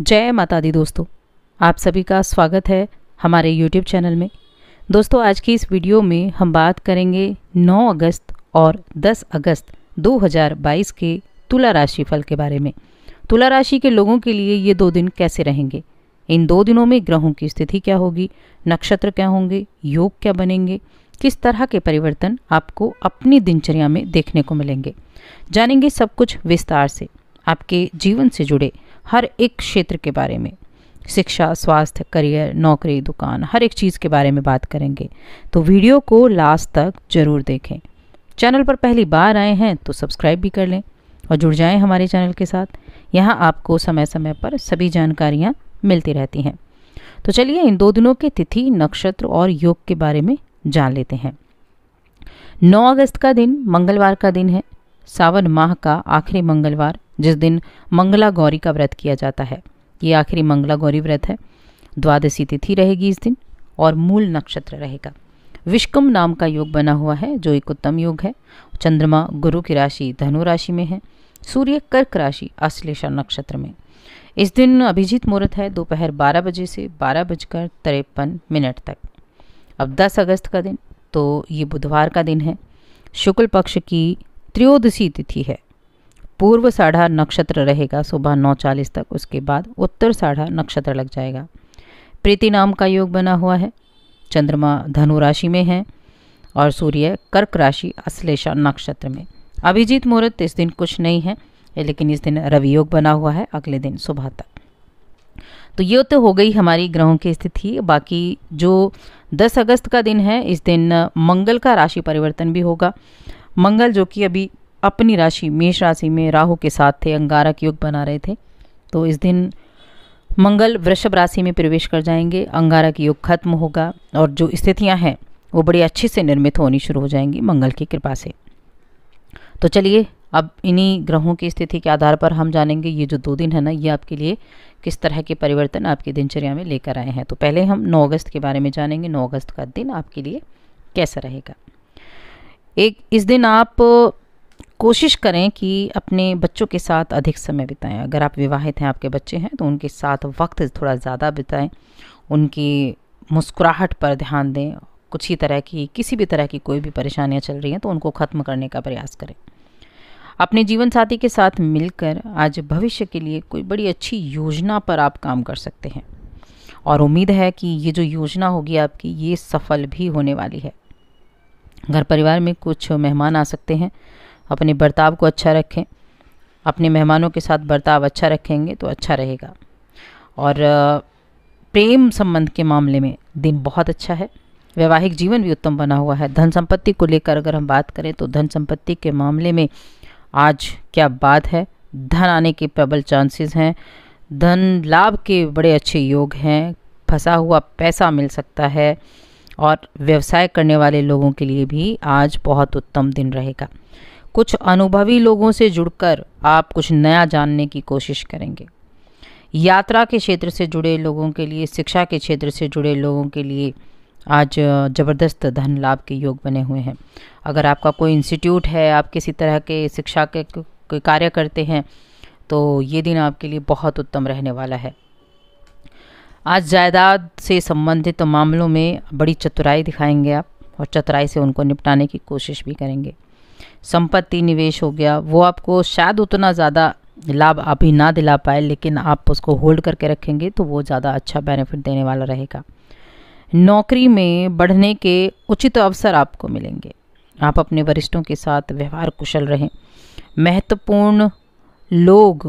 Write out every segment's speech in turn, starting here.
जय माता दी दोस्तों आप सभी का स्वागत है हमारे यूट्यूब चैनल में दोस्तों आज की इस वीडियो में हम बात करेंगे 9 अगस्त और 10 अगस्त 2022 के तुला राशि फल के बारे में तुला राशि के लोगों के लिए ये दो दिन कैसे रहेंगे इन दो दिनों में ग्रहों की स्थिति क्या होगी नक्षत्र क्या होंगे योग क्या बनेंगे किस तरह के परिवर्तन आपको अपनी दिनचर्या में देखने को मिलेंगे जानेंगे सब कुछ विस्तार से आपके जीवन से जुड़े हर एक क्षेत्र के बारे में शिक्षा स्वास्थ्य करियर नौकरी दुकान हर एक चीज़ के बारे में बात करेंगे तो वीडियो को लास्ट तक ज़रूर देखें चैनल पर पहली बार आए हैं तो सब्सक्राइब भी कर लें और जुड़ जाएं हमारे चैनल के साथ यहाँ आपको समय समय पर सभी जानकारियाँ मिलती रहती हैं तो चलिए इन दो दिनों के तिथि नक्षत्र और योग के बारे में जान लेते हैं 9 अगस्त का दिन मंगलवार का दिन है सावन माह का आखिरी मंगलवार जिस दिन मंगला गौरी का व्रत किया जाता है ये आखिरी मंगला गौरी व्रत है द्वादशी तिथि रहेगी इस दिन और मूल नक्षत्र रहेगा विष्कम नाम का योग बना हुआ है जो एक उत्तम योग है चंद्रमा गुरु की राशि धनु राशि में है सूर्य कर्क राशि अश्लेषा नक्षत्र में इस दिन अभिजीत मुहूर्त है दोपहर 12 बजे से बारह बजकर तिरपन मिनट तक अब 10 अगस्त का दिन तो ये बुधवार का दिन है शुक्ल पक्ष की त्रयोदशी तिथि है पूर्व साढ़ा नक्षत्र रहेगा सुबह नौ चालीस तक उसके बाद उत्तर साढ़ा नक्षत्र लग जाएगा प्रीति नाम का योग बना हुआ है चंद्रमा धनु राशि में है और सूर्य कर्क राशि अश्लेषा नक्षत्र में अभिजीत मुहूर्त इस दिन कुछ नहीं है लेकिन इस दिन रवि योग बना हुआ है अगले दिन सुबह तक तो ये तो हो गई हमारी ग्रहों की स्थिति बाकी जो 10 अगस्त का दिन है इस दिन मंगल का राशि परिवर्तन भी होगा मंगल जो कि अभी अपनी राशि मेष राशि में राहु के साथ थे अंगारक योग बना रहे थे तो इस दिन मंगल वृषभ राशि में प्रवेश कर जाएंगे अंगारक योग खत्म होगा और जो स्थितियां हैं वो बड़ी अच्छे से निर्मित होनी शुरू हो जाएंगी मंगल की कृपा से तो चलिए अब इन्हीं ग्रहों की स्थिति के आधार पर हम जानेंगे ये जो दो दिन है ना ये आपके लिए किस तरह के परिवर्तन आपकी दिनचर्या में लेकर आए हैं तो पहले हम 9 अगस्त के बारे में जानेंगे 9 अगस्त का दिन आपके लिए कैसा रहेगा एक इस दिन आप कोशिश करें कि अपने बच्चों के साथ अधिक समय बिताएं अगर आप विवाहित हैं आपके बच्चे हैं तो उनके साथ वक्त थोड़ा ज़्यादा बिताएं उनकी मुस्कुराहट पर ध्यान दें कुछ ही तरह की किसी भी तरह की कोई भी परेशानियाँ चल रही हैं तो उनको ख़त्म करने का प्रयास करें अपने जीवन साथी के साथ मिलकर आज भविष्य के लिए कोई बड़ी अच्छी योजना पर आप काम कर सकते हैं और उम्मीद है कि ये जो योजना होगी आपकी ये सफल भी होने वाली है घर परिवार में कुछ मेहमान आ सकते हैं अपने बर्ताव को अच्छा रखें अपने मेहमानों के साथ बर्ताव अच्छा रखेंगे तो अच्छा रहेगा और प्रेम संबंध के मामले में दिन बहुत अच्छा है वैवाहिक जीवन भी उत्तम बना हुआ है धन संपत्ति को लेकर अगर हम बात करें तो धन संपत्ति के मामले में आज क्या बात है धन आने के प्रबल चांसेस हैं धन लाभ के बड़े अच्छे योग हैं फंसा हुआ पैसा मिल सकता है और व्यवसाय करने वाले लोगों के लिए भी आज बहुत उत्तम दिन रहेगा कुछ अनुभवी लोगों से जुड़कर आप कुछ नया जानने की कोशिश करेंगे यात्रा के क्षेत्र से जुड़े लोगों के लिए शिक्षा के क्षेत्र से जुड़े लोगों के लिए आज ज़बरदस्त धन लाभ के योग बने हुए हैं अगर आपका कोई इंस्टीट्यूट है आप किसी तरह के शिक्षा के कोई कार्य करते हैं तो ये दिन आपके लिए बहुत उत्तम रहने वाला है आज जायदाद से संबंधित मामलों में बड़ी चतुराई दिखाएंगे आप और चतुराई से उनको निपटाने की कोशिश भी करेंगे संपत्ति निवेश हो गया वो आपको शायद उतना ज़्यादा लाभ अभी ना दिला पाए लेकिन आप उसको होल्ड करके रखेंगे तो वो ज़्यादा अच्छा बेनिफिट देने वाला रहेगा नौकरी में बढ़ने के उचित अवसर आपको मिलेंगे आप अपने वरिष्ठों के साथ व्यवहार कुशल रहें महत्वपूर्ण लोग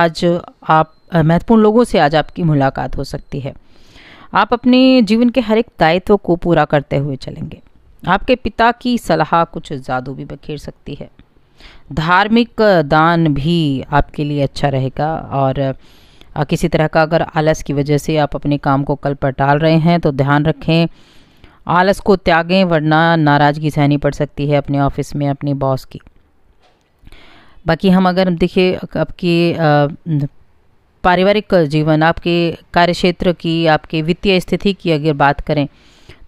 आज आप महत्वपूर्ण लोगों से आज आपकी मुलाकात हो सकती है आप अपने जीवन के हर एक दायित्व को पूरा करते हुए चलेंगे आपके पिता की सलाह कुछ जादू भी बखेर सकती है धार्मिक दान भी आपके लिए अच्छा रहेगा और किसी तरह का अगर आलस की वजह से आप अपने काम को कल पर टाल रहे हैं तो ध्यान रखें आलस को त्यागें वरना नाराज़गी सहनी पड़ सकती है अपने ऑफिस में अपने बॉस की बाकी हम अगर देखिए आपके पारिवारिक जीवन आपके कार्य क्षेत्र की आपके वित्तीय स्थिति की अगर बात करें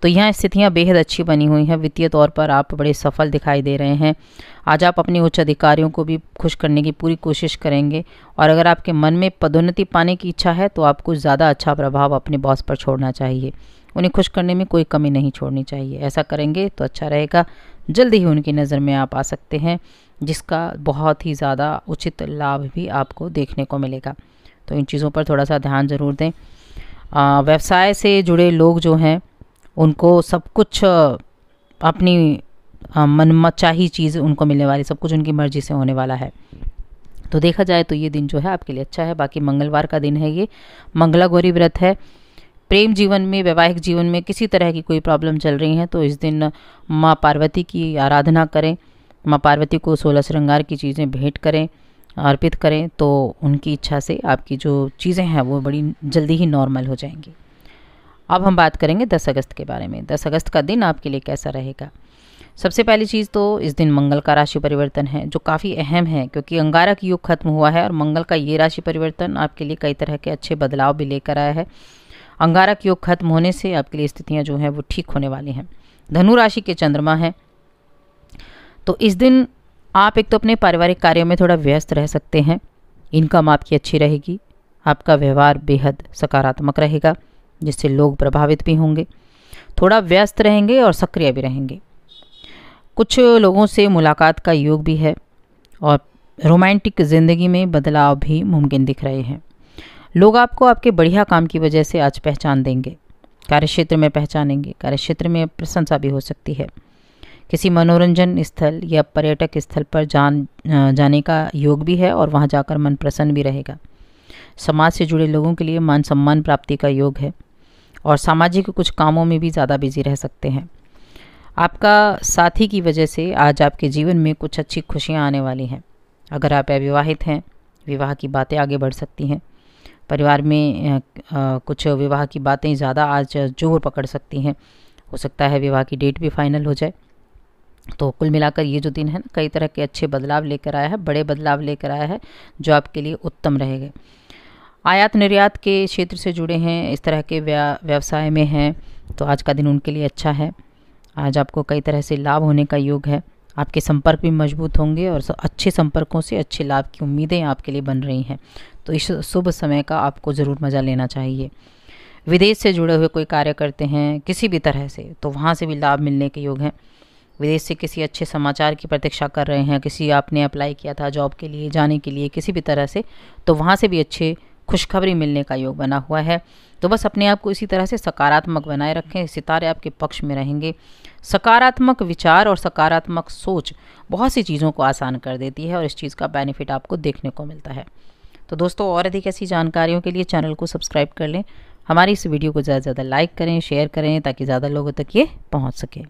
तो यह स्थितियाँ बेहद अच्छी बनी हुई हैं वित्तीय तौर पर आप बड़े सफल दिखाई दे रहे हैं आज आप अपने उच्च अधिकारियों को भी खुश करने की पूरी कोशिश करेंगे और अगर आपके मन में पदोन्नति पाने की इच्छा है तो आपको ज़्यादा अच्छा प्रभाव अपने बॉस पर छोड़ना चाहिए उन्हें खुश करने में कोई कमी नहीं छोड़नी चाहिए ऐसा करेंगे तो अच्छा रहेगा जल्दी ही उनकी नज़र में आप आ सकते हैं जिसका बहुत ही ज़्यादा उचित लाभ भी आपको देखने को मिलेगा तो इन चीज़ों पर थोड़ा सा ध्यान ज़रूर दें व्यवसाय से जुड़े लोग जो हैं उनको सब कुछ अपनी मनमचाही चीज़ उनको मिलने वाली सब कुछ उनकी मर्ज़ी से होने वाला है तो देखा जाए तो ये दिन जो है आपके लिए अच्छा है बाकी मंगलवार का दिन है ये मंगला गौरी व्रत है प्रेम जीवन में वैवाहिक जीवन में किसी तरह की कोई प्रॉब्लम चल रही है तो इस दिन माँ पार्वती की आराधना करें माँ पार्वती को सोलह श्रृंगार की चीज़ें भेंट करें अर्पित करें तो उनकी इच्छा से आपकी जो चीज़ें हैं वो बड़ी जल्दी ही नॉर्मल हो जाएंगी अब हम बात करेंगे दस अगस्त के बारे में दस अगस्त का दिन आपके लिए कैसा रहेगा सबसे पहली चीज़ तो इस दिन मंगल का राशि परिवर्तन है जो काफ़ी अहम है क्योंकि अंगारक युग खत्म हुआ है और मंगल का ये राशि परिवर्तन आपके लिए कई तरह के अच्छे बदलाव भी लेकर आया है अंगारक योग खत्म होने से आपके लिए स्थितियाँ जो हैं वो ठीक होने वाली हैं धनु राशि के चंद्रमा हैं तो इस दिन आप एक तो अपने पारिवारिक कार्यों में थोड़ा व्यस्त रह सकते हैं इनकम आपकी अच्छी रहेगी आपका व्यवहार बेहद सकारात्मक रहेगा जिससे लोग प्रभावित भी होंगे थोड़ा व्यस्त रहेंगे और सक्रिय भी रहेंगे कुछ लोगों से मुलाकात का योग भी है और रोमांटिक ज़िंदगी में बदलाव भी मुमकिन दिख रहे हैं लोग आपको आपके बढ़िया काम की वजह से आज पहचान देंगे कार्यक्षेत्र में पहचानेंगे कार्यक्षेत्र में प्रशंसा भी हो सकती है किसी मनोरंजन स्थल या पर्यटक स्थल पर जान जाने का योग भी है और वहाँ जाकर मन प्रसन्न भी रहेगा समाज से जुड़े लोगों के लिए मान सम्मान प्राप्ति का योग है और सामाजिक कुछ कामों में भी ज़्यादा बिजी रह सकते हैं आपका साथी की वजह से आज आपके जीवन में कुछ अच्छी खुशियाँ आने वाली हैं अगर आप अविवाहित हैं विवाह की बातें आगे बढ़ सकती हैं परिवार में कुछ विवाह की बातें ज़्यादा आज जोर पकड़ सकती हैं हो सकता है विवाह की डेट भी फाइनल हो जाए तो कुल मिलाकर ये जो दिन है ना कई तरह के अच्छे बदलाव लेकर आया है बड़े बदलाव लेकर आया है जो आपके लिए उत्तम रहेगा आयात निर्यात के क्षेत्र से जुड़े हैं इस तरह के व्यवसाय में हैं तो आज का दिन उनके लिए अच्छा है आज आपको कई तरह से लाभ होने का योग है आपके संपर्क भी मजबूत होंगे और अच्छे संपर्कों से अच्छे लाभ की उम्मीदें आपके लिए बन रही हैं तो इस शुभ समय का आपको ज़रूर मज़ा लेना चाहिए विदेश से जुड़े हुए कोई कार्य करते हैं किसी भी तरह से तो वहाँ से भी लाभ मिलने के योग हैं विदेश से किसी अच्छे समाचार की प्रतीक्षा कर रहे हैं किसी आपने अप्लाई किया था जॉब के लिए जाने के लिए किसी भी तरह से तो वहाँ से भी अच्छे खुशखबरी मिलने का योग बना हुआ है तो बस अपने आप को इसी तरह से सकारात्मक बनाए रखें सितारे आपके पक्ष में रहेंगे सकारात्मक विचार और सकारात्मक सोच बहुत सी चीज़ों को आसान कर देती है और इस चीज़ का बेनिफिट आपको देखने को मिलता है तो दोस्तों और अधिक ऐसी जानकारियों के लिए चैनल को सब्सक्राइब कर लें हमारी इस वीडियो को ज़्यादा से ज़्यादा लाइक करें शेयर करें ताकि ज़्यादा लोगों तक ये पहुँच सकें